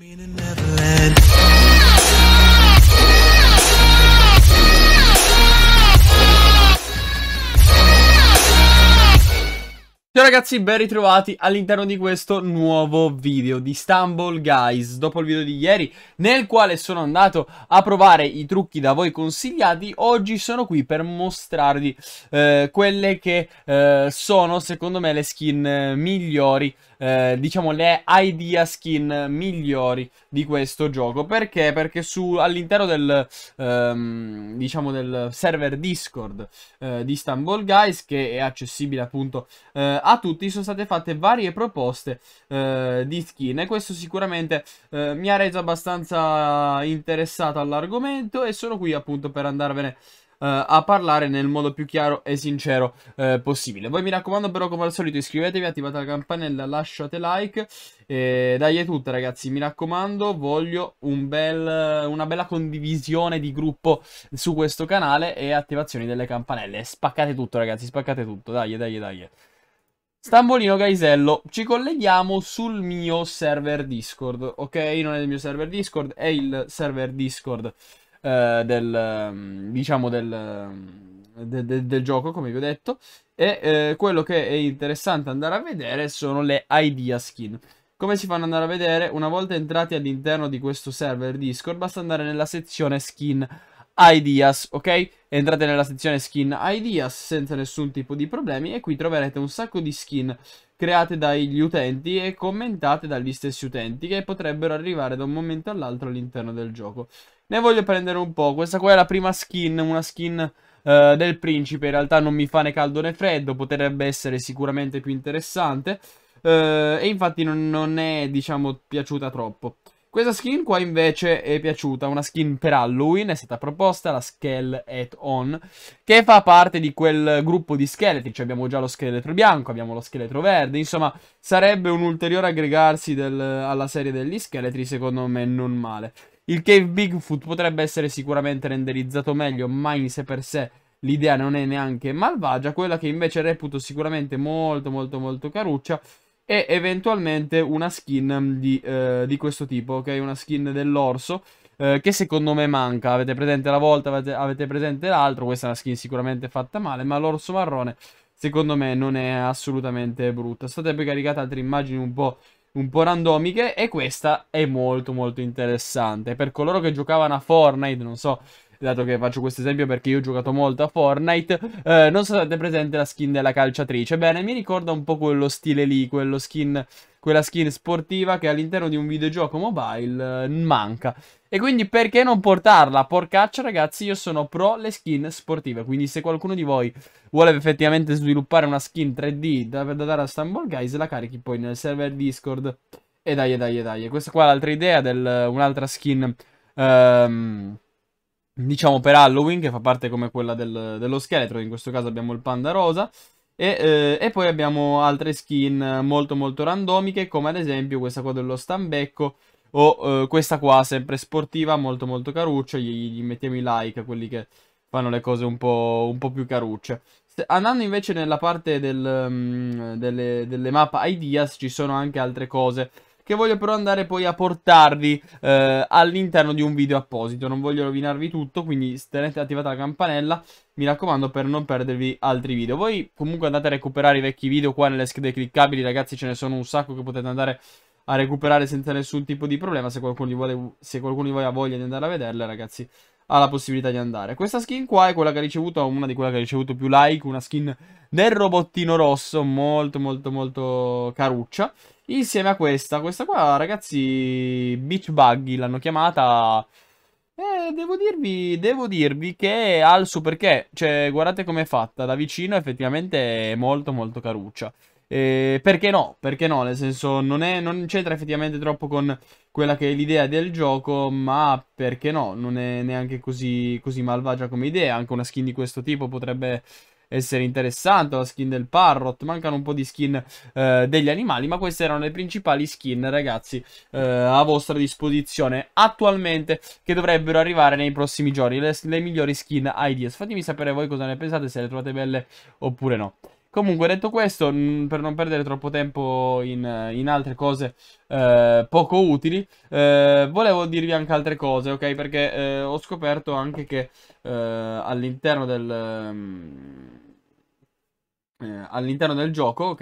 Meaning ragazzi, ben ritrovati all'interno di questo nuovo video di Stumble Guys Dopo il video di ieri nel quale sono andato a provare i trucchi da voi consigliati Oggi sono qui per mostrarvi eh, quelle che eh, sono secondo me le skin eh, migliori eh, Diciamo le idea skin migliori di questo gioco Perché? Perché all'interno del, ehm, diciamo del server Discord eh, di Stumble Guys Che è accessibile appunto eh, a tutti sono state fatte varie proposte eh, di skin e questo sicuramente eh, mi ha reso abbastanza interessato all'argomento e sono qui appunto per andarvene eh, a parlare nel modo più chiaro e sincero eh, possibile. Voi mi raccomando però come al solito iscrivetevi, attivate la campanella, lasciate like e dai è tutto ragazzi, mi raccomando voglio un bel, una bella condivisione di gruppo su questo canale e attivazioni delle campanelle. Spaccate tutto ragazzi, spaccate tutto, dai dai dai. Stambolino Gaisello, ci colleghiamo sul mio server Discord, ok? Non è il mio server Discord, è il server Discord eh, del, mm, diciamo, del, mm, de, de, del, gioco, come vi ho detto. E eh, quello che è interessante andare a vedere sono le idea skin. Come si fanno ad andare a vedere? Una volta entrati all'interno di questo server Discord, basta andare nella sezione skin Ideas, ok? Entrate nella sezione skin Ideas senza nessun tipo di problemi e qui troverete un sacco di skin create dagli utenti e commentate dagli stessi utenti che potrebbero arrivare da un momento all'altro all'interno del gioco. Ne voglio prendere un po', questa qua è la prima skin, una skin uh, del principe, in realtà non mi fa né caldo né freddo, potrebbe essere sicuramente più interessante uh, e infatti non, non è diciamo piaciuta troppo. Questa skin qua invece è piaciuta, una skin per Halloween, è stata proposta la Skell Hat On, che fa parte di quel gruppo di scheletri, cioè abbiamo già lo scheletro bianco, abbiamo lo scheletro verde, insomma sarebbe un ulteriore aggregarsi del, alla serie degli scheletri, secondo me non male. Il Cave Bigfoot potrebbe essere sicuramente renderizzato meglio, ma in sé per sé l'idea non è neanche malvagia, quella che invece reputo sicuramente molto molto molto caruccia e eventualmente una skin mm, di, eh, di questo tipo, ok? Una skin dell'orso eh, che secondo me manca. Avete presente la volta, avete, avete presente l'altro, questa è una skin sicuramente fatta male, ma l'orso marrone secondo me non è assolutamente brutta. State poi caricate altre immagini un po' un po' randomiche e questa è molto molto interessante. Per coloro che giocavano a Fortnite, non so dato che faccio questo esempio perché io ho giocato molto a Fortnite, eh, non so se avete presente la skin della calciatrice. Bene, mi ricorda un po' quello stile lì, quello skin quella skin sportiva che all'interno di un videogioco mobile eh, manca. E quindi perché non portarla? Porcaccia ragazzi, io sono pro le skin sportive, quindi se qualcuno di voi vuole effettivamente sviluppare una skin 3D da, da dare a Stumble Guys, la carichi poi nel server Discord. E dai, e dai, e dai. Questa qua è l'altra idea un'altra skin... Ehm, diciamo per Halloween, che fa parte come quella del, dello scheletro, in questo caso abbiamo il panda rosa, e, eh, e, poi abbiamo altre skin molto molto randomiche, come ad esempio questa qua dello stambecco, o eh, questa qua sempre sportiva, molto molto caruccia, gli, gli, mettiamo i like a quelli che fanno le cose un po', un po più carucce. Andando invece nella parte del, um, delle, delle map ideas ci sono anche altre cose che voglio però andare poi a portarvi eh, all'interno di un video apposito. Non voglio rovinarvi tutto, quindi tenete attivata la campanella, mi raccomando, per non perdervi altri video. Voi comunque andate a recuperare i vecchi video qua nelle schede cliccabili, ragazzi ce ne sono un sacco che potete andare a recuperare senza nessun tipo di problema. Se qualcuno di voi, se qualcuno di voi ha voglia di andare a vederle, ragazzi, ha la possibilità di andare. Questa skin qua è quella che ha ricevuto, una di quelle che ha ricevuto più like, una skin del robottino rosso, molto molto molto caruccia. Insieme a questa, questa qua ragazzi, Beach Buggy l'hanno chiamata... Eh, devo dirvi, devo dirvi che ha il suo perché, cioè guardate com'è fatta, da vicino effettivamente è molto molto caruccia. Eh, perché no? Perché no? Nel senso, non, è, non c'entra effettivamente troppo con quella che è l'idea del gioco, ma perché no? Non è neanche così, così malvagia come idea. Anche una skin di questo tipo potrebbe essere interessante, la skin del Parrot, mancano un po' di skin eh, degli animali, ma queste erano le principali skin, ragazzi, eh, a vostra disposizione attualmente, che dovrebbero arrivare nei prossimi giorni, le, le migliori skin ideas. Fatemi sapere voi cosa ne pensate, se le trovate belle oppure no. Comunque, detto questo, per non perdere troppo tempo in, in altre cose eh, poco utili, eh, volevo dirvi anche altre cose, ok? Perché eh, ho scoperto anche che eh, all'interno del... Mh, ehm, eh, all'interno del gioco, ok?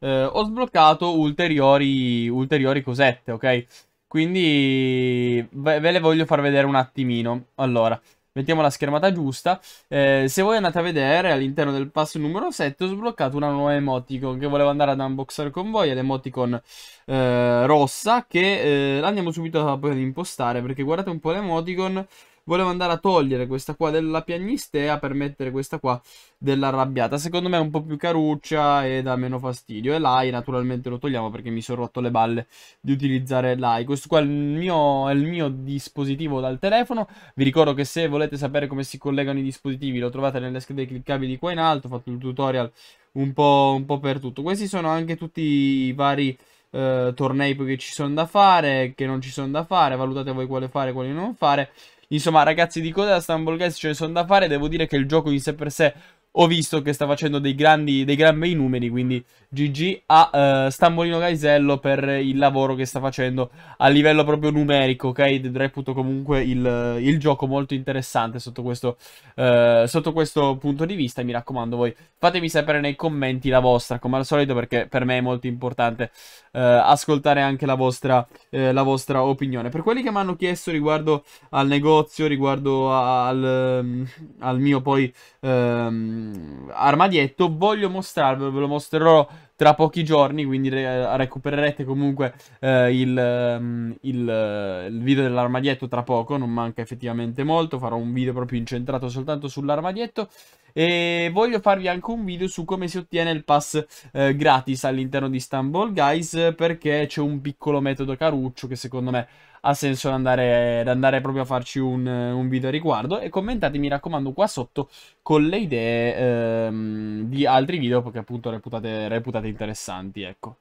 Eh, ho sbloccato ulteriori, ulteriori cosette, ok? Quindi ve, ve le voglio far vedere un attimino. Allora, mettiamo la schermata giusta. Eh, se voi andate a vedere, all'interno del pass numero 7 ho sbloccato una nuova emoticon che volevo andare ad unboxare con voi, è l'emoticon eh, rossa, che eh, andiamo subito ad impostare, perché guardate un po' l'emoticon volevo andare a togliere questa qua della piagnistea per mettere questa qua dell'arrabbiata. Secondo me è un po' più caruccia e dà meno fastidio. E l'AI naturalmente lo togliamo perché mi sono rotto le balle di utilizzare l'AI. Questo qua è il, mio, è il mio dispositivo dal telefono. Vi ricordo che se volete sapere come si collegano i dispositivi lo trovate nelle schede cliccabili qua in alto. Ho fatto il tutorial un po', un po per tutto. Questi sono anche tutti i vari... Eh, tornei che ci sono da fare, che non ci sono da fare, valutate voi quale fare e quali non fare. Insomma, ragazzi, di coda da Stumble Guys ce ne sono da fare. Devo dire che il gioco in sé per sé ho visto che sta facendo dei, grandi, dei gran bei numeri, quindi GG a uh, eh, Stambolino Gaisello per il lavoro che sta facendo a livello proprio numerico, ok? Reputo comunque il, il gioco molto interessante sotto questo, uh, sotto questo punto di vista, mi raccomando voi fatemi sapere nei commenti la vostra, come al solito, perché per me è molto importante uh, ascoltare anche la vostra, la vostra opinione. Per quelli che mi hanno chiesto riguardo al negozio, riguardo al, mm, al mio poi... Um, Mm, armadietto. Voglio mostrarvelo, ve lo mostrerò tra pochi giorni, quindi re recupererete comunque eh, il, um, il, uh, il, video dell'armadietto tra poco, non manca effettivamente molto, farò un video proprio incentrato soltanto sull'armadietto. E voglio farvi anche un video su come si ottiene il pass eh, gratis all'interno di Stumble Guys perché c'è un piccolo metodo caruccio che secondo me ha senso andare, andare proprio a farci un, un, video a riguardo e commentate mi raccomando qua sotto con le idee ehm, di altri video che appunto reputate, reputate interessanti ecco.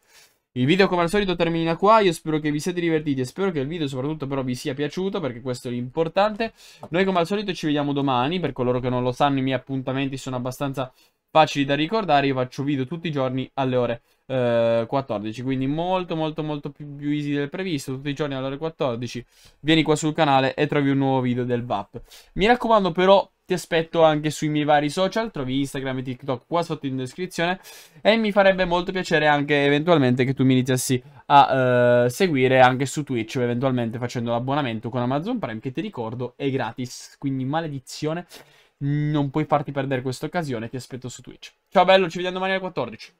Il video come al solito termina qua, io spero che vi siate divertiti e spero che il video soprattutto però vi sia piaciuto perché questo è l'importante. Noi come al solito ci vediamo domani, per coloro che non lo sanno i miei appuntamenti sono abbastanza facili da ricordare, io faccio video tutti i giorni alle ore eh, 14, quindi molto molto molto più, più easy del previsto, tutti i giorni alle ore 14, vieni qua sul canale e trovi un nuovo video del VAP. Mi raccomando però ti aspetto anche sui miei vari social, trovi Instagram e TikTok qua sotto in descrizione e mi farebbe molto piacere anche eventualmente che tu mi iniziassi a uh, seguire anche su Twitch, eventualmente facendo l'abbonamento con Amazon Prime che ti ricordo è gratis, quindi maledizione non puoi farti perdere questa occasione. Ti aspetto su Twitch. Ciao bello, ci vediamo domani alle 14.